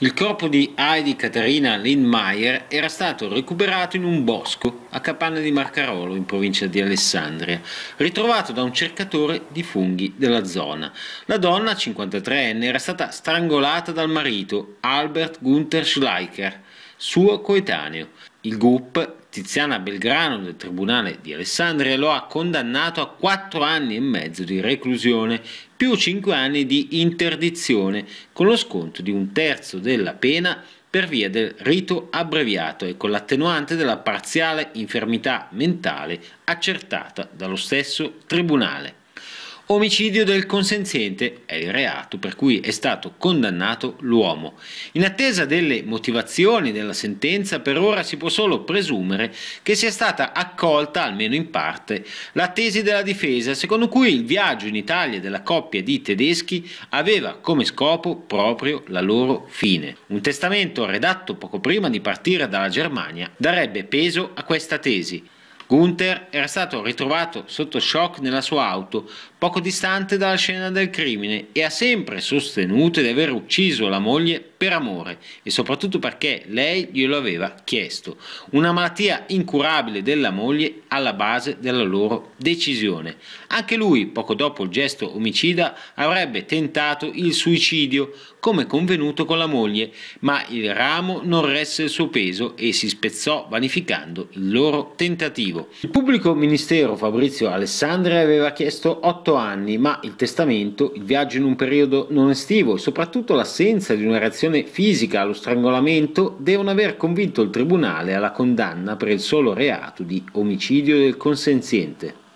Il corpo di Heidi Caterina Lindmeier era stato recuperato in un bosco a Capanna di Marcarolo, in provincia di Alessandria, ritrovato da un cercatore di funghi della zona. La donna, 53enne, era stata strangolata dal marito Albert Gunther Schleicher suo coetaneo. Il GUP, Tiziana Belgrano del Tribunale di Alessandria, lo ha condannato a 4 anni e mezzo di reclusione più 5 anni di interdizione, con lo sconto di un terzo della pena per via del rito abbreviato e con l'attenuante della parziale infermità mentale accertata dallo stesso Tribunale. Omicidio del consenziente è il reato per cui è stato condannato l'uomo. In attesa delle motivazioni della sentenza, per ora si può solo presumere che sia stata accolta, almeno in parte, la tesi della difesa, secondo cui il viaggio in Italia della coppia di tedeschi aveva come scopo proprio la loro fine. Un testamento redatto poco prima di partire dalla Germania darebbe peso a questa tesi. Gunther era stato ritrovato sotto shock nella sua auto, poco distante dalla scena del crimine, e ha sempre sostenuto di aver ucciso la moglie per amore e soprattutto perché lei glielo aveva chiesto. Una malattia incurabile della moglie alla base della loro decisione. Anche lui, poco dopo il gesto omicida, avrebbe tentato il suicidio come convenuto con la moglie, ma il ramo non resse il suo peso e si spezzò vanificando il loro tentativo motivo. Il pubblico ministero Fabrizio Alessandri aveva chiesto 8 anni, ma il testamento, il viaggio in un periodo non estivo e soprattutto l'assenza di una reazione fisica allo strangolamento devono aver convinto il tribunale alla condanna per il solo reato di omicidio del consenziente.